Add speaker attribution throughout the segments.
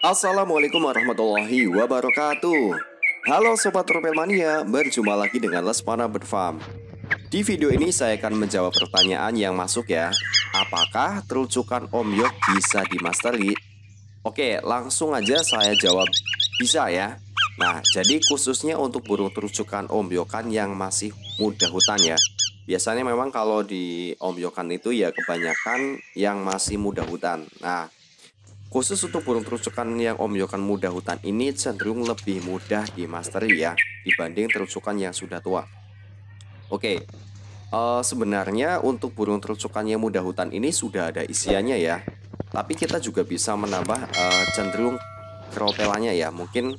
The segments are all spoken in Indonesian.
Speaker 1: Assalamualaikum warahmatullahi wabarakatuh Halo Sobat rupelmania, berjumpa lagi dengan Lespana Berfarm Di video ini saya akan menjawab pertanyaan yang masuk ya Apakah terucukan Om Yok bisa dimasteri? Oke, langsung aja saya jawab bisa ya Nah, jadi khususnya untuk burung terucukan Om Yokan yang masih muda hutan ya Biasanya memang kalau di Om Yokan itu ya kebanyakan yang masih muda hutan Nah, Khusus untuk burung terucukan yang omyokan muda hutan ini cenderung lebih mudah dimasteri ya dibanding terucukan yang sudah tua. Oke, uh, sebenarnya untuk burung terucukan yang muda hutan ini sudah ada isiannya ya, tapi kita juga bisa menambah uh, cenderung keropelannya ya. Mungkin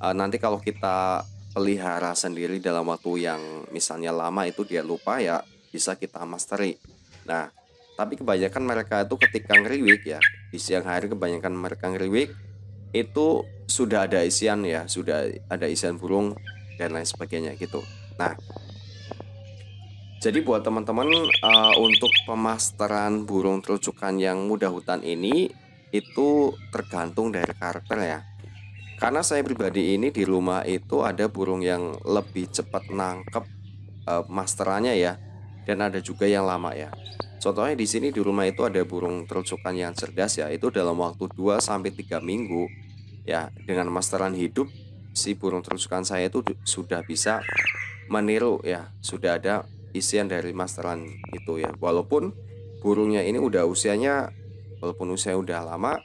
Speaker 1: uh, nanti kalau kita pelihara sendiri dalam waktu yang misalnya lama itu dia lupa ya bisa kita masteri. Nah, tapi kebanyakan mereka itu ketika ngeriwik ya di siang hari kebanyakan mereka ngeriwik itu sudah ada isian ya, sudah ada isian burung dan lain sebagainya gitu. Nah, jadi buat teman-teman uh, untuk pemasteran burung terucukan yang mudah hutan ini itu tergantung dari karakter ya. Karena saya pribadi ini di rumah itu ada burung yang lebih cepat nangkep uh, masterannya ya, dan ada juga yang lama ya. Contohnya di sini di rumah itu ada burung terucukan yang cerdas ya, itu dalam waktu 2 sampai 3 minggu ya dengan masteran hidup si burung terucukan saya itu sudah bisa meniru ya, sudah ada isian dari masteran itu ya. Walaupun burungnya ini udah usianya walaupun usia udah lama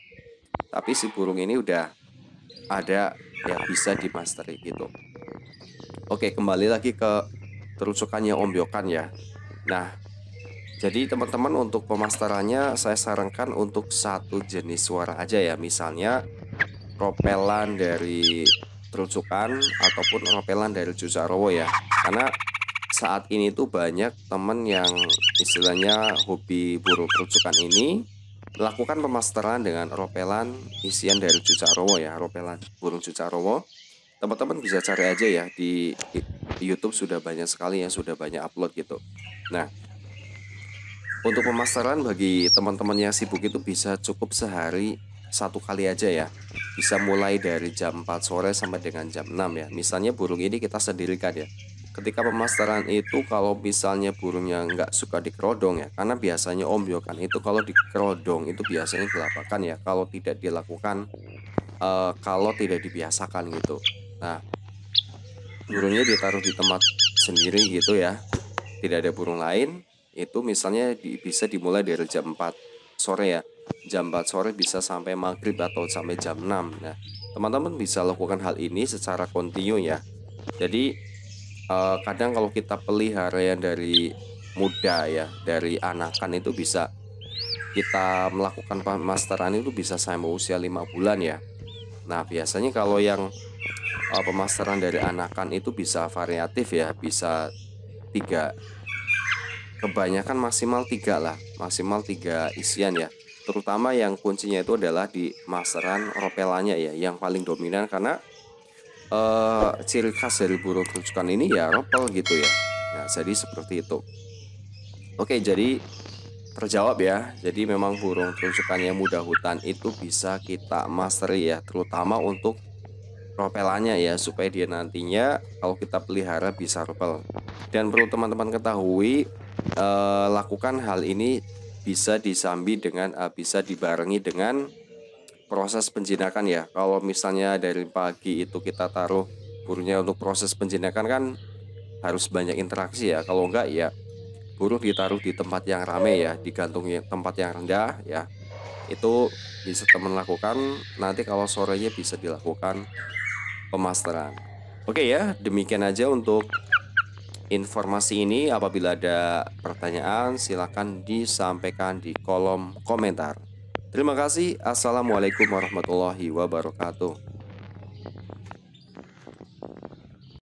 Speaker 1: tapi si burung ini udah ada ya bisa dimasteri gitu. Oke, kembali lagi ke terucukannya ombyokan ya. Nah, jadi teman-teman untuk pemasterannya saya sarankan untuk satu jenis suara aja ya Misalnya propelan dari terucukan ataupun propelan dari Jusarowo ya Karena saat ini tuh banyak teman yang istilahnya hobi buruk terucukan ini Lakukan pemasteran dengan ropelan isian dari Jusarowo ya Ropelan burung Jusarowo Teman-teman bisa cari aja ya di, di YouTube sudah banyak sekali yang sudah banyak upload gitu Nah untuk pemasaran bagi teman-teman yang sibuk itu bisa cukup sehari satu kali aja ya bisa mulai dari jam 4 sore sampai dengan jam 6 ya misalnya burung ini kita sendirikan ya ketika pemasaran itu kalau misalnya burungnya nggak suka dikerodong ya karena biasanya kan itu kalau dikerodong itu biasanya dilakukan ya kalau tidak dilakukan uh, kalau tidak dibiasakan gitu nah burungnya ditaruh di tempat sendiri gitu ya tidak ada burung lain itu misalnya di, bisa dimulai dari jam 4 sore ya jam 4 sore bisa sampai maghrib atau sampai jam 6 nah ya. teman-teman bisa lakukan hal ini secara kontinu ya jadi eh, kadang kalau kita pelihara yang dari muda ya dari anakan itu bisa kita melakukan pemasteran itu bisa sampai usia 5 bulan ya nah biasanya kalau yang eh, pemasteran dari anakan itu bisa variatif ya bisa tiga kebanyakan maksimal tiga lah maksimal tiga isian ya terutama yang kuncinya itu adalah di masteran ropelanya ya yang paling dominan karena uh, ciri khas dari burung kerucukan ini ya ropel gitu ya nah jadi seperti itu oke jadi terjawab ya jadi memang burung kerucukan yang mudah hutan itu bisa kita masteri ya terutama untuk ropelannya ya supaya dia nantinya kalau kita pelihara bisa ropel dan perlu teman-teman ketahui Eh, lakukan hal ini bisa disambi dengan eh, bisa dibarengi dengan proses penjinakan ya. Kalau misalnya dari pagi itu kita taruh burungnya untuk proses penjinakan kan harus banyak interaksi ya. Kalau enggak ya burung ditaruh di tempat yang ramai ya, digantung tempat yang rendah ya. Itu bisa teman lakukan. Nanti kalau sorenya bisa dilakukan pemasteran. Oke ya, demikian aja untuk informasi ini. Apabila ada pertanyaan, silakan disampaikan di kolom komentar. Terima kasih. Assalamualaikum warahmatullahi wabarakatuh.